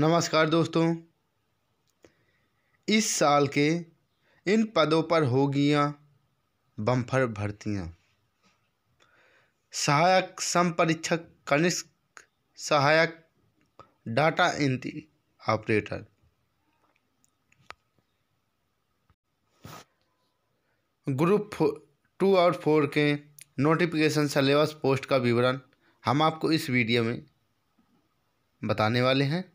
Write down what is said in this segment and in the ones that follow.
नमस्कार दोस्तों इस साल के इन पदों पर होगियाँ बम्फर भर्तियाँ सहायक संपरीक्षक कनिष्क सहायक data entry operator group two और फोर के नोटिफिकेशन सिलेबस पोस्ट का विवरण हम आपको इस वीडियो में बताने वाले हैं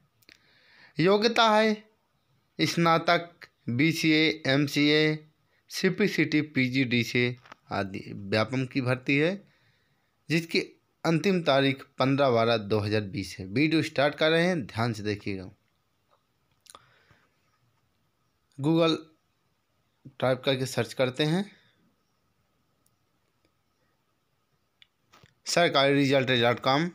योग्यता है स्नातक B C A M C A C P C T P G D C आदि व्यापम की भर्ती है जिसकी अंतिम तारीख पंद्रह बारह दो हज़ार बीस है वीडियो स्टार्ट कर रहे हैं ध्यान से देखिएगा गूगल टाइप करके सर्च करते हैं सरकारी रिजल्ट डॉट कॉम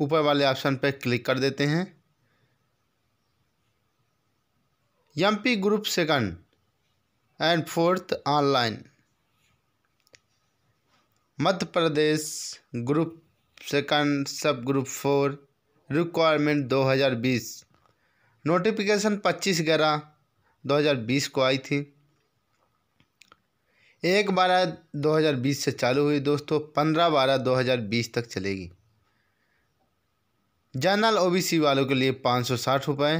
ऊपर वाले ऑप्शन पर क्लिक कर देते हैं P group second and fourth online Madhya Pradesh group second sub group four requirement 2020 notification 25 ग्यारह 2020 को आई थी एक बारह 2020 से चालू हुई दोस्तों पंद्रह बारह 2020 तक चलेगी जनरल ओबीसी वालों के लिए पाँच सौ साठ रुपये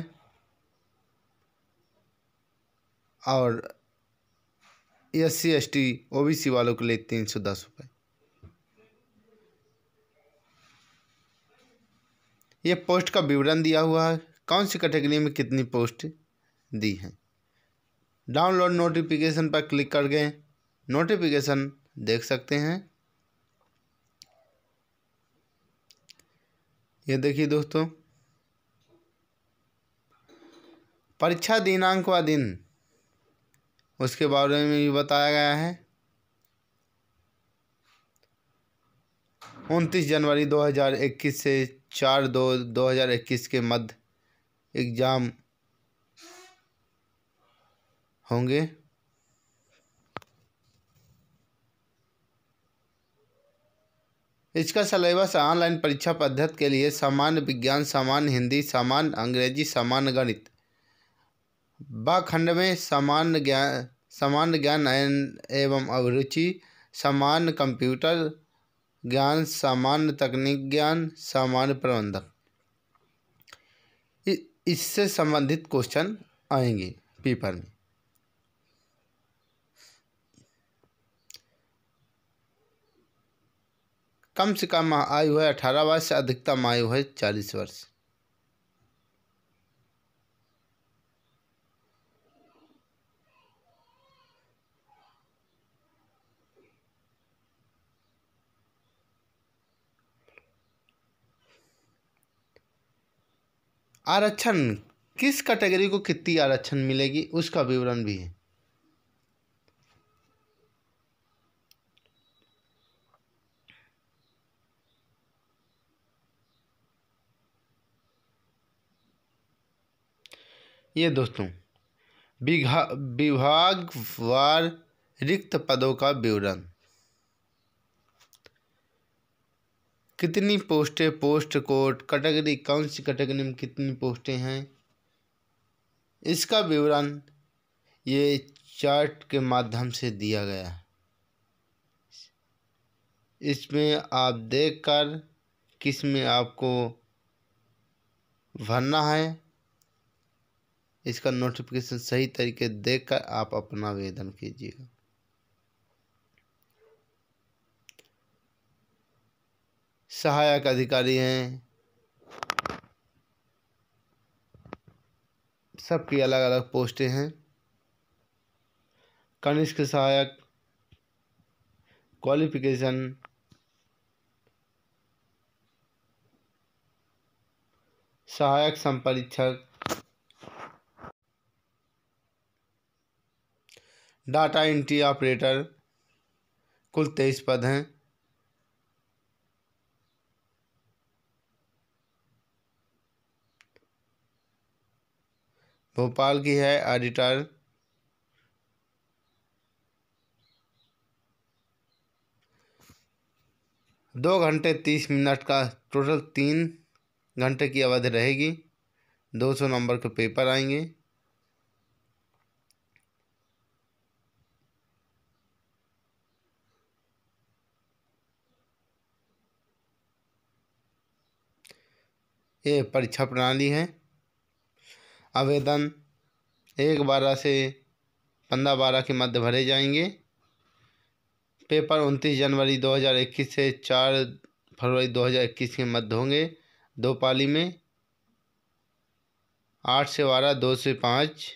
और S C S T O B C वालों के लिए तीन सौ दस रुपये ये पोस्ट का विवरण दिया हुआ है कौन सी कैटेगरी में कितनी पोस्ट दी है डाउनलोड नोटिफिकेशन पर क्लिक कर गए नोटिफिकेशन देख सकते हैं ये देखिए दोस्तों परीक्षा दिनांक व दिन उसके बारे में भी बताया गया है उनतीस जनवरी 2021 से चार दो 2021 के मध्य एग्ज़ाम होंगे इसका सिलेबस ऑनलाइन परीक्षा पद्धति के लिए सामान्य विज्ञान सामान्य हिंदी सामान्य अंग्रेजी सामान्य गणित ब खंड में सामान्य ज्ञान सामान्य ज्ञान एवं अभिरुचि सामान्य कंप्यूटर ज्ञान सामान्य तकनीक ज्ञान सामान्य प्रबंधक इससे संबंधित क्वेश्चन आएंगे पेपर में कम से कम आयु है अठारह वर्ष से अधिकतम आयु है चालीस वर्ष आरक्षण किस कैटेगरी को कितनी आरक्षण मिलेगी उसका विवरण भी है ये दोस्तों विभागवार रिक्त पदों का विवरण कितनी पोस्टें पोस्ट कोड कैटेगरी कौन सी कैटेगरी में कितनी पोस्टें हैं इसका विवरण ये चार्ट के माध्यम से दिया गया है इसमें आप देखकर किस में आपको भरना है इसका नोटिफिकेशन सही तरीके देखकर आप अपना आवेदन कीजिएगा सहायक अधिकारी हैं सबकी अलग अलग पोस्टें हैं कनिष्क सहायक क्वालिफिकेशन सहायक संपरीक्षक डाटा एंट्री ऑपरेटर कुल तेईस पद हैं भोपाल की है ऑडिटर दो घंटे तीस मिनट का टोटल तीन घंटे की अवधि रहेगी दो सौ नंबर के पेपर आएंगे ये परीक्षा प्रणाली है आवेदन एक बारह से पंद्रह बारह के मध्य भरे जाएंगे पेपर उनतीस जनवरी 2021 से चार फरवरी 2021 के मध्य होंगे दो पाली में आठ से बारह दो से पाँच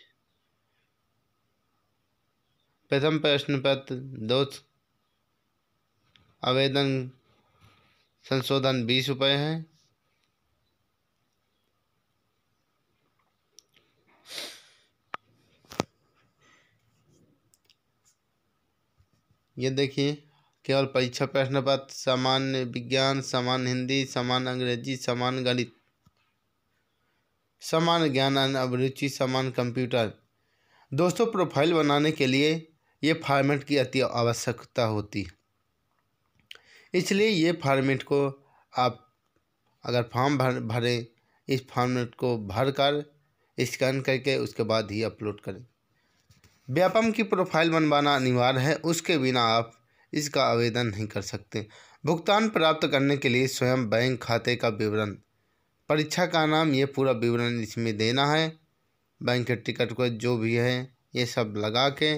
प्रथम प्रश्न पत्र दो आवेदन संशोधन बीस रुपये हैं ये देखिए केवल परीक्षा प्रश्न पत्र सामान्य विज्ञान समान हिंदी समान अंग्रेजी समान गणित समान ज्ञान अभिरुचि समान कंप्यूटर दोस्तों प्रोफाइल बनाने के लिए ये फॉर्मेट की अति आवश्यकता होती है इसलिए ये फॉर्मेट को आप अगर फॉर्म भर भरें इस फॉर्मेट को भर कर स्कैन करके उसके बाद ही अपलोड करें व्यापम की प्रोफाइल बनवाना अनिवार्य है उसके बिना आप इसका आवेदन नहीं कर सकते भुगतान प्राप्त करने के लिए स्वयं बैंक खाते का विवरण परीक्षा का नाम ये पूरा विवरण इसमें देना है बैंक के टिकट को जो भी है ये सब लगा के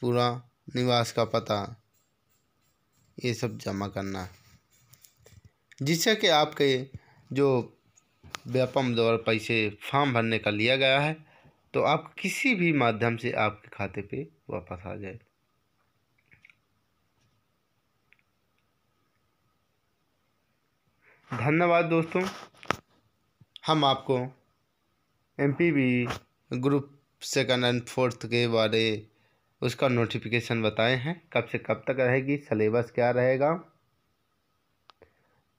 पूरा निवास का पता ये सब जमा करना है जिससे कि आपके जो व्यापम द्वारा पैसे फॉर्म भरने का लिया गया है तो आप किसी भी माध्यम से आपके खाते पे वापस आ जाए धन्यवाद दोस्तों हम आपको M group second and fourth के बारे उसका नोटिफिकेशन बताए हैं कब से कब तक रहेगी सलेबस क्या रहेगा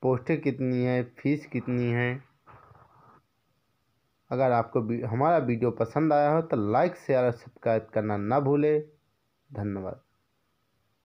पोस्टें कितनी है फीस कितनी है अगर आपको हमारा वीडियो पसंद आया हो तो लाइक शेयर और सब्सक्राइब करना ना भूलें धन्यवाद